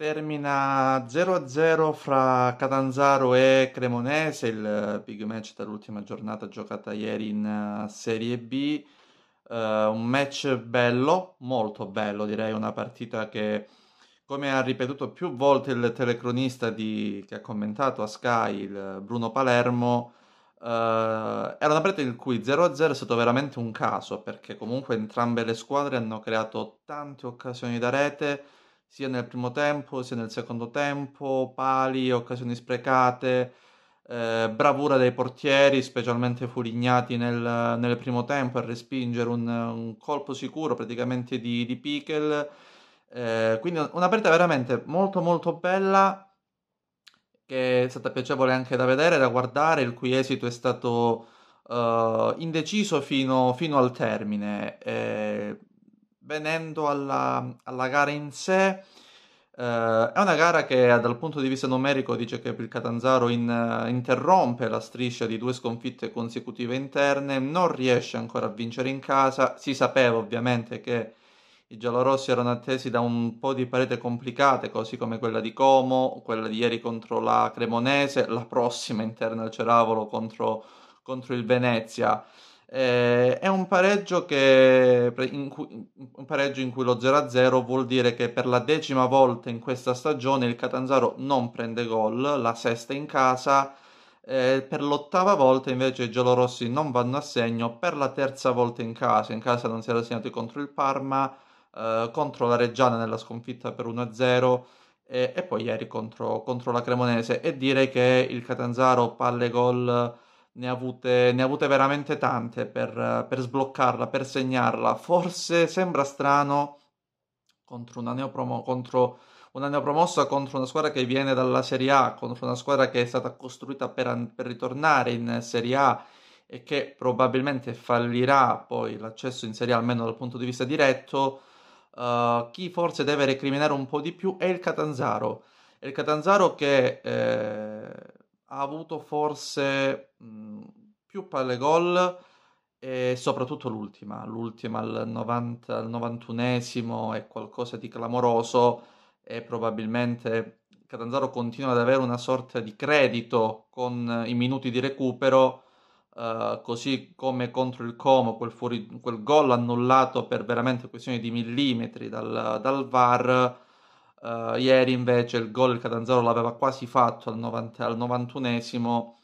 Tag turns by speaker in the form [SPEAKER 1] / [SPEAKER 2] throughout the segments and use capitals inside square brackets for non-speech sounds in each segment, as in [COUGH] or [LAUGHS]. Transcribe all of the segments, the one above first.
[SPEAKER 1] Termina 0-0 fra Catanzaro e Cremonese, il big match dell'ultima giornata giocata ieri in eh, Serie B. Uh, un match bello, molto bello direi, una partita che, come ha ripetuto più volte il telecronista di, che ha commentato a Sky, il Bruno Palermo, uh, era una partita in cui 0-0 è stato veramente un caso, perché comunque entrambe le squadre hanno creato tante occasioni da rete sia nel primo tempo sia nel secondo tempo, pali, occasioni sprecate, eh, bravura dei portieri, specialmente Furignati nel, nel primo tempo a respingere un, un colpo sicuro praticamente di, di Pikel. Eh, quindi una partita veramente molto molto bella che è stata piacevole anche da vedere, da guardare, il cui esito è stato eh, indeciso fino, fino, al termine. Eh, venendo alla, alla gara in sé, Uh, è una gara che eh, dal punto di vista numerico dice che il Catanzaro in, eh, interrompe la striscia di due sconfitte consecutive interne, non riesce ancora a vincere in casa, si sapeva ovviamente che i giallorossi erano attesi da un po' di parete complicate, così come quella di Como, quella di ieri contro la Cremonese, la prossima interna al Ceravolo contro, contro il Venezia. Eh, è un pareggio, che, cui, un pareggio in cui lo 0-0 vuol dire che per la decima volta in questa stagione il Catanzaro non prende gol, la sesta in casa, eh, per l'ottava volta invece i giallorossi non vanno a segno, per la terza volta in casa, in casa non si era segnato contro il Parma, eh, contro la Reggiana nella sconfitta per 1-0 eh, e, poi ieri contro, contro, la Cremonese e dire che il Catanzaro palle gol ne ha avute, ne ha avute veramente tante per, per, sbloccarla, per segnarla. Forse sembra strano contro una, neopromo, contro una neopromossa, contro una squadra che viene dalla Serie A, contro una squadra che è stata costruita per, per ritornare in Serie A e che probabilmente fallirà poi l'accesso in Serie A, almeno dal punto di vista diretto. Uh, chi forse deve recriminare un po' di più è il Catanzaro. È il Catanzaro che eh, ha avuto forse mh, più palle gol e soprattutto l'ultima, l'ultima al, 90, al 91esimo è qualcosa di clamoroso e probabilmente Catanzaro continua ad avere una sorta di credito con i minuti di recupero, eh, così come contro il Como, quel, fuori, quel gol annullato per veramente questione di millimetri dal, dal VAR Uh, ieri invece il gol il Catanzaro l'aveva quasi fatto al, 90, al 91esimo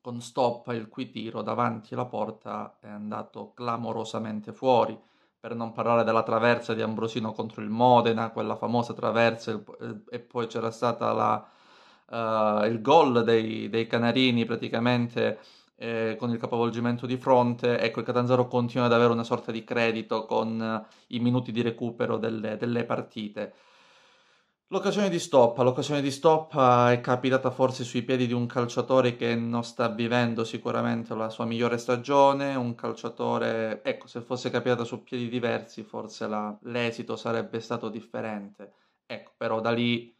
[SPEAKER 1] con stop il cui tiro davanti alla porta è andato clamorosamente fuori per non parlare della traversa di Ambrosino contro il Modena, quella famosa traversa, e poi c'era stato uh, eh, il gol dei, dei, Canarini praticamente eh, con il capovolgimento di fronte. Ecco, il Catanzaro continua ad avere una sorta di credito con uh, i minuti di recupero delle, delle partite. L'occasione di stop, l'occasione di stoppa è capitata forse sui piedi di un calciatore che non sta vivendo sicuramente la sua migliore stagione, un calciatore, ecco, se fosse capitata su piedi diversi forse la, l'esito sarebbe stato differente. Ecco, però da lì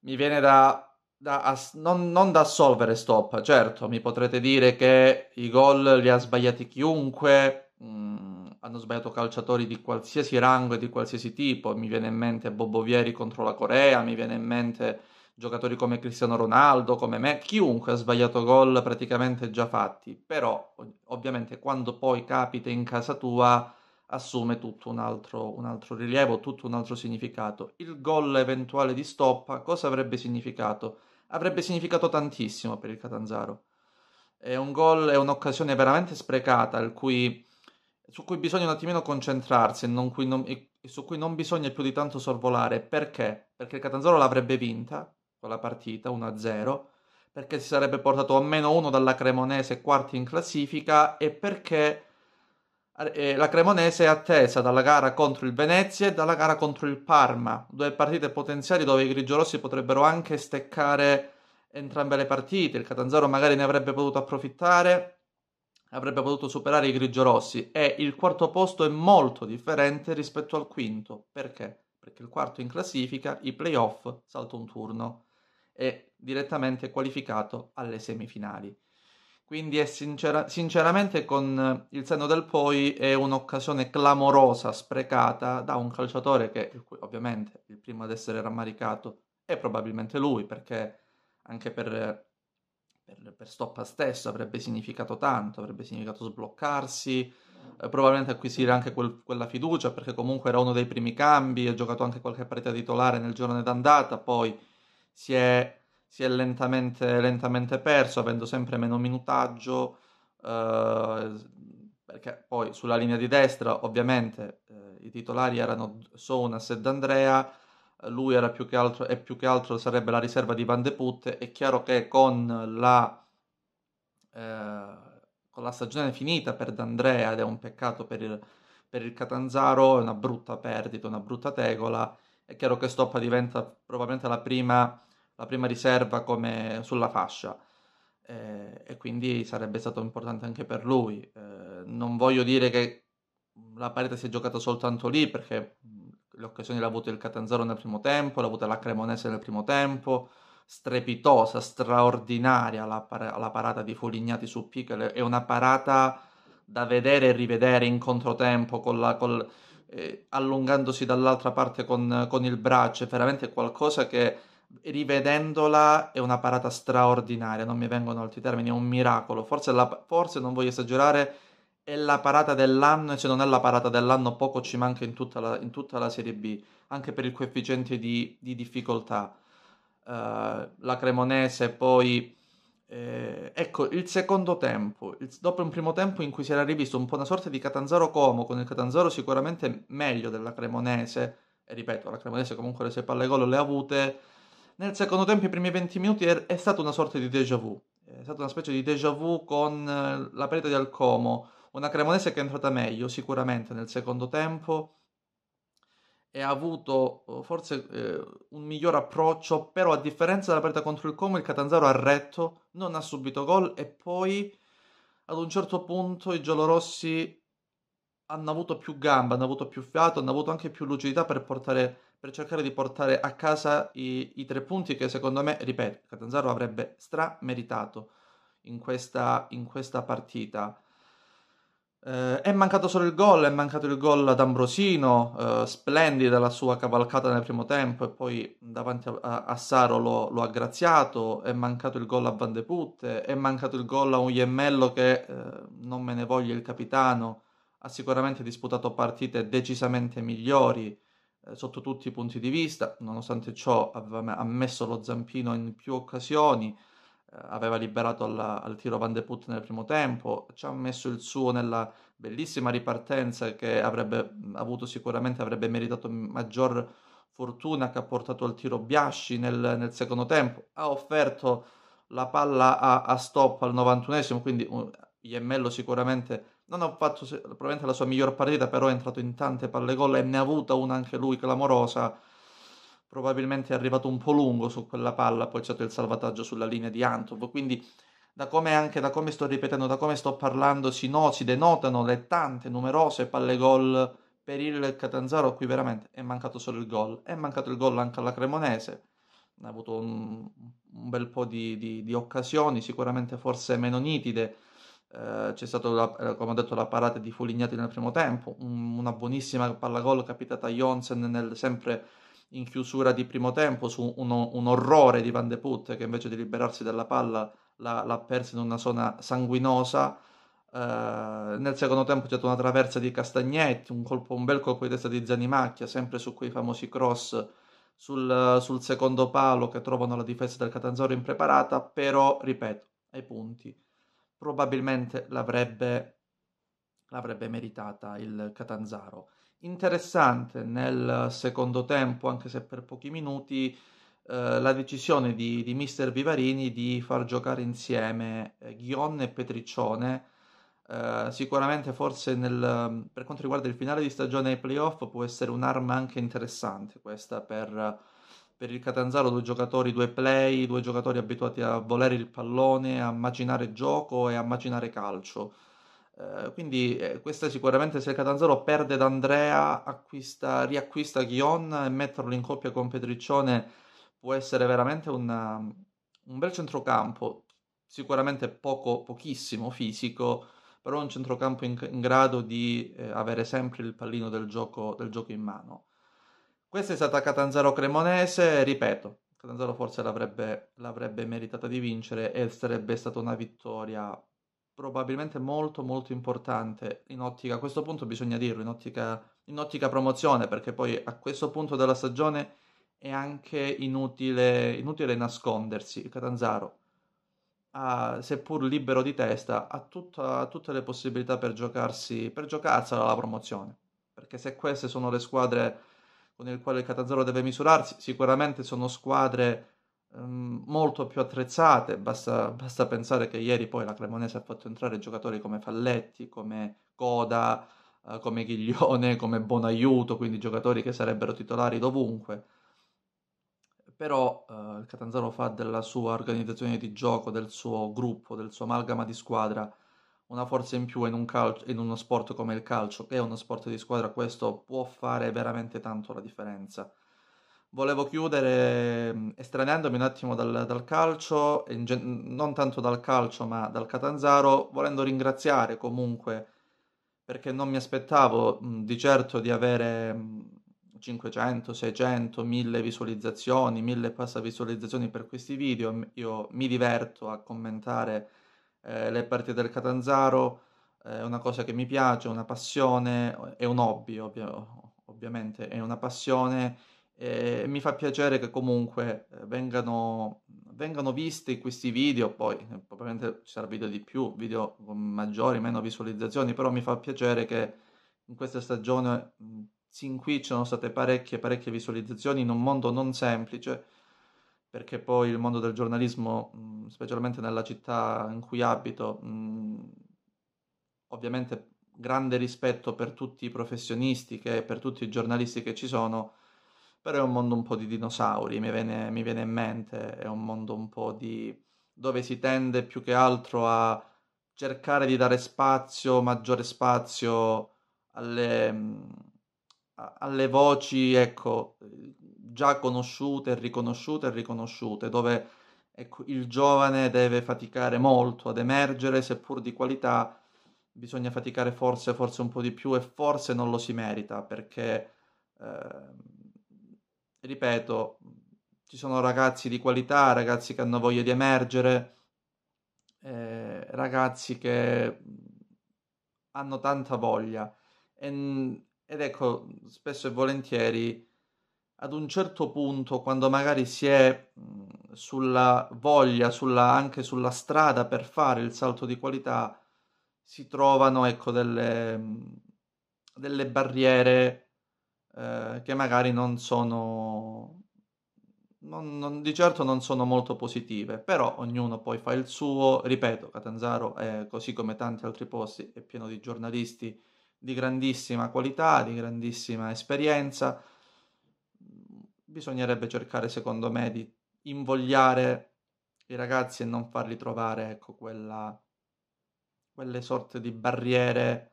[SPEAKER 1] mi viene da, da ass... non, non, da assolvere stop, certo, mi potrete dire che i gol li ha sbagliati chiunque. Mm hanno sbagliato calciatori di qualsiasi rango e di qualsiasi tipo, mi viene in mente Bobovieri contro la Corea, mi viene in mente giocatori come Cristiano Ronaldo, come me, chiunque ha sbagliato gol praticamente già fatti, però ovviamente quando poi capita in casa tua assume tutto un altro, un altro rilievo, tutto un altro significato. Il gol eventuale di stoppa cosa avrebbe significato? Avrebbe significato tantissimo per il Catanzaro. È un gol, è un'occasione veramente sprecata, il cui su cui bisogna un attimino concentrarsi non cui non, e, su cui non bisogna più di tanto sorvolare. Perché? Perché il Catanzaro l'avrebbe vinta quella partita 1-0, perché si sarebbe portato a meno 1 dalla Cremonese quarti in classifica e perché eh, eh, la Cremonese è attesa dalla gara contro il Venezia e dalla gara contro il Parma, due partite potenziali dove i grigiorossi potrebbero anche steccare entrambe le partite. Il Catanzaro magari ne avrebbe potuto approfittare avrebbe potuto superare i grigiorossi e il quarto posto è molto differente rispetto al quinto. Perché? Perché il quarto in classifica, i playoff, salta un turno e direttamente qualificato alle semifinali. Quindi è sincera- sinceramente con il senno del poi è un'occasione clamorosa, sprecata da un calciatore che ovviamente il primo ad essere rammaricato è probabilmente lui perché anche per per, per Stoppa stesso avrebbe significato tanto, avrebbe significato sbloccarsi, eh, probabilmente acquisire anche quel, quella fiducia perché comunque era uno dei primi cambi, ha giocato anche qualche partita titolare nel giorno d'andata, poi si è, si è lentamente, lentamente, perso avendo sempre meno minutaggio, eh, perché poi sulla linea di destra ovviamente eh, i titolari erano Sonas e D'Andrea, lui era più che altro, e più che altro sarebbe la riserva di Van de Put, è chiaro che con la, eh, con la stagione finita per D'Andrea, ed è un peccato per il, per il Catanzaro, è una brutta perdita, una brutta tegola, è chiaro che Stoppa diventa probabilmente la prima, la prima riserva come sulla fascia. Eh, e quindi sarebbe stato importante anche per lui. Eh, non voglio dire che la parete si è giocata soltanto lì perché l'occasione l'ha avuta il Catanzaro nel primo tempo, l'ha avuta la Cremonese nel primo tempo, strepitosa, straordinaria la, par- la parata di Folignati su Piccolo, è una parata da vedere e rivedere in controtempo con la, col, eh, allungandosi dall'altra parte con, con il braccio, è veramente qualcosa che rivedendola è una parata straordinaria, non mi vengono altri termini, è un miracolo, forse, la, forse non voglio esagerare, è la parata dell'anno e se non è la parata dell'anno poco ci manca in tutta la, in tutta la Serie B, anche per il coefficiente di, di difficoltà. Uh, la Cremonese poi... Eh, ecco, il secondo tempo, il, dopo un primo tempo in cui si era rivisto un po' una sorta di Catanzaro-Como, con il Catanzaro sicuramente meglio della Cremonese, e ripeto, la Cremonese comunque le sue palle gol le ha avute, nel secondo tempo i primi 20 minuti è, è stata una sorta di déjà vu, è stata una specie di déjà vu con eh, la partita del Como, una Cremonese che è entrata meglio sicuramente nel secondo tempo e ha avuto eh, forse eh, un miglior approccio, però a differenza della partita contro il Como il Catanzaro ha retto, non ha subito gol e poi ad un certo punto i giallorossi hanno avuto più gamba, hanno avuto più fiato, hanno avuto anche più lucidità per, portare, per cercare di portare a casa i, i, tre punti che secondo me, ripeto, Catanzaro avrebbe strameritato in questa, in questa partita. Eh, è mancato solo il gol, è mancato il gol ad Ambrosino, eh, splendida la sua cavalcata nel primo tempo e poi davanti a, a, a Saro lo, lo, ha graziato, è mancato il gol a Van de Putte, è mancato il gol a un Iemmello che, eh, non me ne voglia il capitano, ha sicuramente disputato partite decisamente migliori eh, sotto tutti i punti di vista, nonostante ciò aveva messo lo zampino in più occasioni, eh, aveva liberato alla, al tiro Van de Put nel primo tempo, ci ha messo il suo nella bellissima ripartenza che avrebbe avuto sicuramente, avrebbe meritato maggior fortuna che ha portato al tiro Biasci nel, nel secondo tempo, ha offerto la palla a, a stop al 91esimo, quindi un, uh, Iemmello sicuramente non ha fatto probabilmente la sua miglior partita, però è entrato in tante palle gol e ne ha avuta una anche lui clamorosa probabilmente è arrivato un po' lungo su quella palla, poi c'è stato il salvataggio sulla linea di Antov, quindi da come anche da come sto ripetendo, da come sto parlando, si, no, si denotano le tante numerose palle gol per il Catanzaro, qui veramente è mancato solo il gol, è mancato il gol anche alla Cremonese, ha avuto un, un bel po' di, di, di, occasioni, sicuramente forse meno nitide, eh, c'è stata, eh, come ho detto, la parata di Fulignati nel primo tempo, un, una buonissima palla gol capitata a Jonsen nel sempre in chiusura di primo tempo su uno, un orrore di Van de Put che invece di liberarsi della palla l'ha, l'ha persa in una zona sanguinosa. Uh, nel secondo tempo c'è stata una traversa di Castagnetti, un, colpo, un bel colpo di testa di Zanimacchia, sempre su quei famosi cross sul, sul, secondo palo che trovano la difesa del Catanzaro impreparata, però, ripeto, ai punti. Probabilmente l'avrebbe, l'avrebbe meritata il Catanzaro. Interessante nel secondo tempo, anche se per pochi minuti, eh, la decisione di, di mister Vivarini di far giocare insieme eh, Ghion e Petriccione. Eh, sicuramente forse nel, per quanto riguarda il finale di stagione ai playoff può essere un'arma anche interessante questa per, per il Catanzaro due giocatori, due play, due giocatori abituati a volere il pallone, a macinare gioco e a macinare calcio. Eh, quindi eh, questa sicuramente se il Catanzaro perde D'Andrea, acquista, riacquista Ghion e metterlo in coppia con Petriccione può essere veramente una, un bel centrocampo, sicuramente poco, pochissimo fisico, però un centrocampo in, in grado di eh, avere sempre il pallino del gioco, del gioco in mano. Questa è stata Catanzaro-Cremonese, ripeto, Catanzaro forse l'avrebbe, l'avrebbe meritata di vincere e sarebbe stata una vittoria probabilmente molto molto importante in ottica, a questo punto bisogna dirlo, in ottica, in ottica promozione, perché poi a questo punto della stagione è anche inutile, inutile nascondersi. Catanzaro, ha, seppur libero di testa, ha, tutta, ha tutte le possibilità per, giocarsi, per giocarsela la promozione, perché se queste sono le squadre con le quali il Catanzaro deve misurarsi, sicuramente sono squadre Ehm, molto più attrezzate, basta, basta, pensare che ieri poi la Cremonese ha fatto entrare giocatori come Falletti, come Coda, eh, come Ghiglione, [LAUGHS] come Bonaiuto, quindi giocatori che sarebbero titolari dovunque. Però eh, il Catanzaro fa della sua organizzazione di gioco, del suo gruppo, del suo amalgama di squadra, una forza in più in, un calcio, in, uno sport come il calcio, che è uno sport di squadra, questo può fare veramente tanto la differenza volevo chiudere mm, estraneandomi un attimo dal, dal calcio, gen- non tanto dal calcio ma dal Catanzaro, volendo ringraziare comunque perché non mi aspettavo mh, mm, di certo di avere mh, 500, 600, 1000 visualizzazioni, 1000 passa visualizzazioni per questi video. Io mi diverto a commentare eh, le partite del Catanzaro, è eh, una cosa che mi piace, una passione, è un hobby ovvio, ovviamente, è una passione e mi fa piacere che comunque eh, vengano, vengano visti questi video, poi eh, probabilmente ci sarà video di più, video con maggiori, meno visualizzazioni, però mi fa piacere che in questa stagione mm, sin qui ci sono state parecchie, parecchie visualizzazioni in un mondo non semplice, perché poi il mondo del giornalismo, mm, specialmente nella città in cui abito, mm, ovviamente grande rispetto per tutti i professionisti, che, per tutti i giornalisti che ci sono, però è un mondo un po' di dinosauri, mi viene, mi viene in mente, è un mondo un po' di... dove si tende più che altro a cercare di dare spazio, maggiore spazio alle, alle voci, ecco, già conosciute, riconosciute e riconosciute, dove ecco, il giovane deve faticare molto ad emergere, seppur di qualità, bisogna faticare forse, forse un po' di più e forse non lo si merita, perché... Eh, ripeto, ci sono ragazzi di qualità, ragazzi che hanno voglia di emergere, eh, ragazzi che mm, hanno tanta voglia. E, mm, ed ecco, spesso e volentieri, ad un certo punto, quando magari si è mm, sulla voglia, sulla, anche sulla strada per fare il salto di qualità, si trovano ecco, delle, delle barriere eh, che magari non sono, non, non, di certo non sono molto positive, però ognuno poi fa il suo, ripeto, Catanzaro è così come tanti altri posti, è pieno di giornalisti di grandissima qualità, di grandissima esperienza, bisognerebbe cercare secondo me di invogliare i ragazzi e non farli trovare ecco, quella, quelle sorte di barriere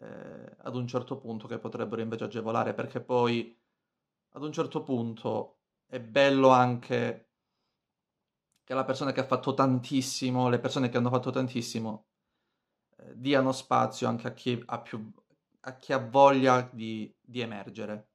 [SPEAKER 1] eh, ad un certo punto che potrebbero invece agevolare, perché poi ad un certo punto è bello anche che la persona che ha fatto tantissimo, le persone che hanno fatto tantissimo, eh, diano spazio anche a chi ha, più, a chi ha voglia di, di emergere.